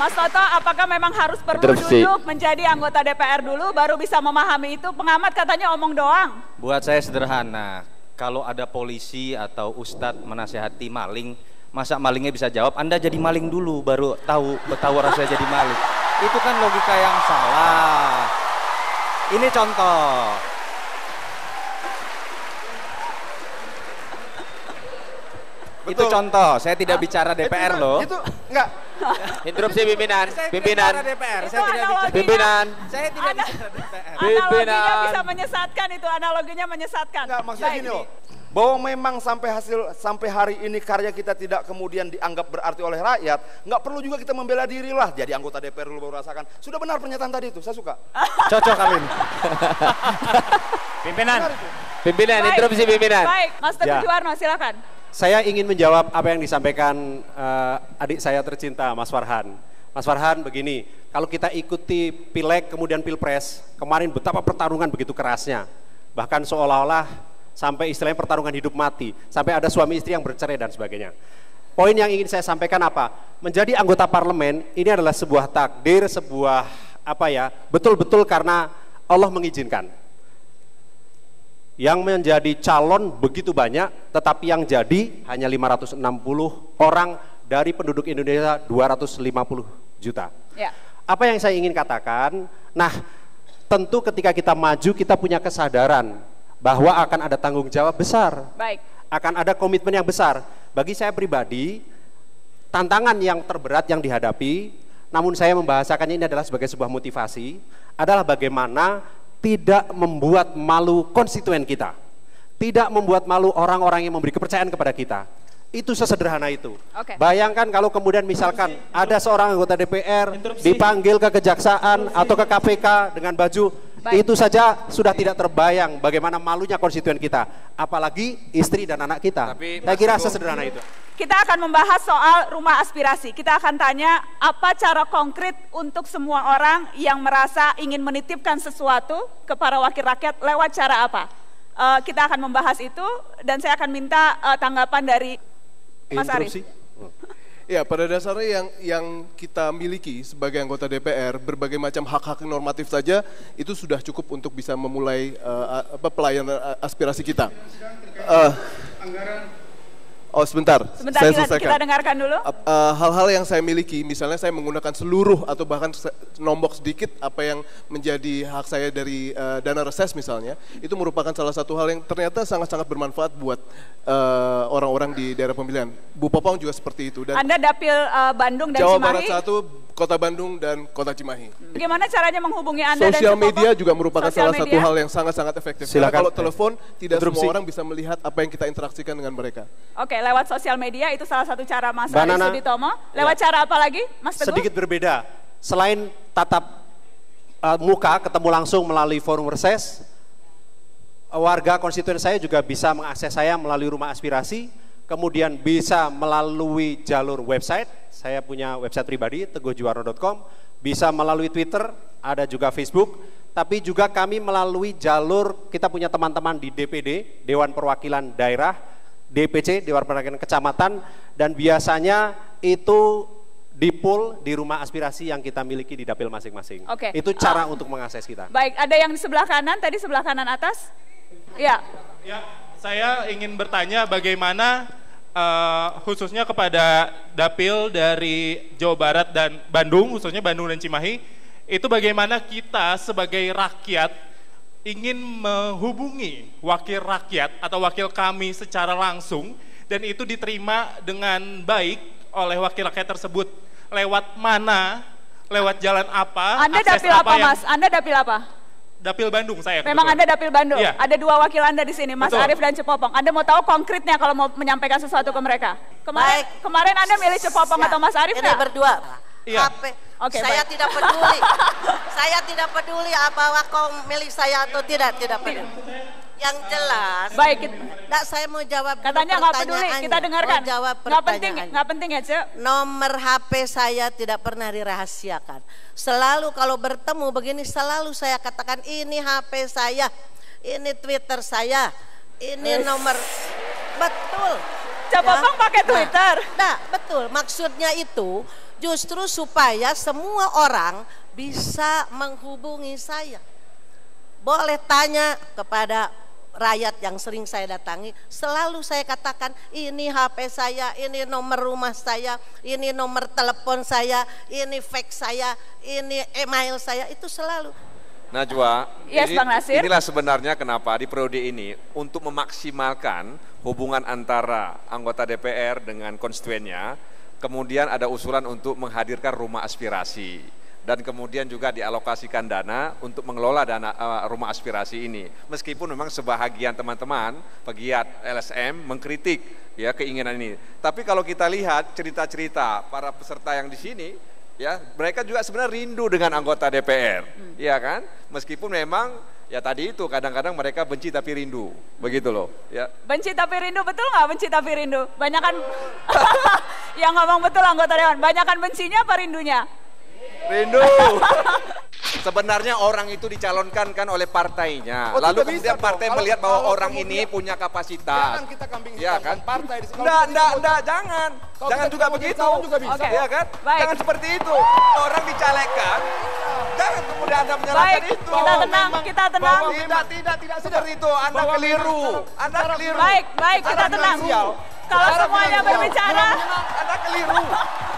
Mas Toto, apakah memang harus perlu duduk menjadi anggota DPR dulu baru bisa memahami itu? Pengamat katanya omong doang. Buat saya sederhana, kalau ada polisi atau ustadz menasehati maling, masa malingnya bisa jawab, Anda jadi maling dulu baru tahu betawa rasanya jadi maling. Itu kan logika yang salah. Ini contoh. Itu contoh, saya tidak ah, bicara DPR itu, loh. Itu enggak. Interupsi pimpinan, saya pimpinan. Tidak DPR, itu saya tidak bicara. Pimpinan. Saya tidak bicara DPR. Analoginya bisa menyesatkan itu, analoginya menyesatkan. Enggak, maksudnya Baik. gini loh. Bahwa memang sampai hasil sampai hari ini karya kita tidak kemudian dianggap berarti oleh rakyat, nggak perlu juga kita membela diri lah. Jadi anggota DPR dulu baru rasakan. Sudah benar pernyataan tadi itu, saya suka. Cocok Amin. pimpinan. Pimpinan, interupsi pimpinan. Baik, Mas Teguh ya. Juwarno silakan. Saya ingin menjawab apa yang disampaikan uh, adik saya tercinta, Mas Farhan. Mas Farhan begini, kalau kita ikuti pileg kemudian pilpres, kemarin betapa pertarungan begitu kerasnya. Bahkan seolah-olah sampai istilahnya pertarungan hidup mati, sampai ada suami istri yang bercerai dan sebagainya. Poin yang ingin saya sampaikan apa? Menjadi anggota parlemen ini adalah sebuah takdir, sebuah apa ya? Betul-betul karena Allah mengizinkan yang menjadi calon begitu banyak, tetapi yang jadi hanya 560 orang dari penduduk Indonesia 250 juta. Ya. Apa yang saya ingin katakan? Nah, tentu ketika kita maju kita punya kesadaran bahwa akan ada tanggung jawab besar. Baik. Akan ada komitmen yang besar. Bagi saya pribadi, tantangan yang terberat yang dihadapi, namun saya membahasakannya ini adalah sebagai sebuah motivasi, adalah bagaimana tidak membuat malu konstituen kita, tidak membuat malu orang-orang yang memberi kepercayaan kepada kita. Itu sesederhana itu. Okay. Bayangkan kalau kemudian misalkan ada seorang anggota DPR dipanggil ke kejaksaan atau ke KPK dengan baju Baik. Itu saja sudah tidak terbayang bagaimana malunya konstituen kita, apalagi istri dan anak kita. Tapi, Saya kira sesederhana itu. Kita akan membahas soal rumah aspirasi. Kita akan tanya apa cara konkret untuk semua orang yang merasa ingin menitipkan sesuatu kepada wakil rakyat lewat cara apa? Uh, kita akan membahas itu dan saya akan minta uh, tanggapan dari Mas Arief. Ya, pada dasarnya yang yang kita miliki sebagai anggota DPR, berbagai macam hak-hak normatif saja itu sudah cukup untuk bisa memulai uh, apa pelayanan aspirasi kita. Uh, Oh sebentar, sebentar saya selesaikan. kita dengarkan dulu. Eh, hal-hal uh, yang saya miliki, misalnya saya menggunakan seluruh atau bahkan nombok sedikit apa yang menjadi hak saya dari uh, dana reses misalnya, itu merupakan salah satu hal yang ternyata sangat-sangat bermanfaat buat eh, orang-orang uh, di daerah pemilihan. Bu Popong juga seperti itu. Dan Anda dapil uh, Bandung dan Jawa Cimahi. Jawa Barat satu, Kota Bandung dan Kota Cimahi. Bagaimana caranya menghubungi Anda Sosial dan media juga merupakan Social salah media. satu hal yang sangat-sangat efektif. Silakan. kalau telepon tidak Interupsi. semua orang bisa melihat apa yang kita interaksikan dengan mereka. Oke lewat sosial media itu salah satu cara Mas Ari Suditomo. Ya. Lewat ya. cara apa lagi, Mas Teguh? Sedikit berbeda. Selain tatap uh, muka ketemu langsung melalui forum reses, warga konstituen saya juga bisa mengakses saya melalui rumah aspirasi, kemudian bisa melalui jalur website. Saya punya website pribadi teguhjuwarno.com, bisa melalui Twitter, ada juga Facebook, tapi juga kami melalui jalur kita punya teman-teman di DPD, Dewan Perwakilan Daerah, DPC Dewan Perwakilan Kecamatan dan biasanya itu dipul di rumah aspirasi yang kita miliki di dapil masing-masing. Oke. Okay. Itu cara uh, untuk mengakses kita. Baik, ada yang di sebelah kanan tadi sebelah kanan atas? Ya. Ya, saya ingin bertanya bagaimana uh, khususnya kepada dapil dari Jawa Barat dan Bandung, khususnya Bandung dan Cimahi, itu bagaimana kita sebagai rakyat ingin menghubungi wakil rakyat atau wakil kami secara langsung dan itu diterima dengan baik oleh wakil rakyat tersebut lewat mana lewat jalan apa Anda dapil apa, yang... Mas Anda dapil apa Dapil Bandung saya. Memang betul. Anda Dapil Bandung. Ya. Ada dua wakil Anda di sini, Mas Betul. Arief dan Cepopong. Anda mau tahu konkretnya kalau mau menyampaikan sesuatu ke mereka? Kemarin, baik. kemarin Anda milih Cepopong ya. atau Mas Arief Ini berdua. ya. HP. Okay, saya baik. tidak peduli. saya tidak peduli apa wakom milik saya atau tidak, tidak peduli. Yang jelas. Baik. Tidak saya mau jawab Katanya nggak peduli, kita dengarkan. jawab nggak penting, nggak penting ya cik Nomor HP saya tidak pernah dirahasiakan. Selalu kalau bertemu begini selalu saya katakan ini HP saya, ini Twitter saya, ini Eish. nomor betul. Coba ya. bang pakai nah, Twitter. Nah, nah, betul. Maksudnya itu justru supaya semua orang bisa menghubungi saya. Boleh tanya kepada rakyat yang sering saya datangi, selalu saya katakan, ini HP saya, ini nomor rumah saya, ini nomor telepon saya, ini fax saya, ini email saya, itu selalu. Najwa, yes, ini, Bang Nasir. inilah sebenarnya kenapa di periode ini untuk memaksimalkan hubungan antara anggota DPR dengan konstituennya, kemudian ada usulan untuk menghadirkan rumah aspirasi dan kemudian juga dialokasikan dana untuk mengelola dana eh, rumah aspirasi ini. Meskipun memang sebahagian teman-teman pegiat LSM mengkritik ya keinginan ini. Tapi kalau kita lihat cerita-cerita para peserta yang di sini ya mereka juga sebenarnya rindu dengan anggota DPR hmm. ya kan meskipun memang ya tadi itu kadang-kadang mereka benci tapi rindu begitu loh ya benci tapi rindu betul nggak benci tapi rindu banyakan yang ngomong betul anggota dewan banyakan bencinya apa rindunya Rindu. Sebenarnya orang itu dicalonkan kan oleh partainya. Oh, Lalu kemudian bisa, partai dong. melihat kalau, bahwa kalau orang ini dia, punya kapasitas. Jangan kita kambing iya hitam ya kan? partai Enggak, enggak, enggak, jangan. Kalau jangan juga begitu. Juga bisa. Okay. Ya kan? Baik. Jangan seperti itu. Orang dicalekkan. Jangan kemudian Anda menyalahkan Baik. itu. Kita tenang, memang, kita tenang. Bahwa tidak, tidak, tidak seperti itu. Anda bahwa keliru. Anda keliru. Baik, baik, kita tenang. Kalau semuanya berbicara. Anda keliru.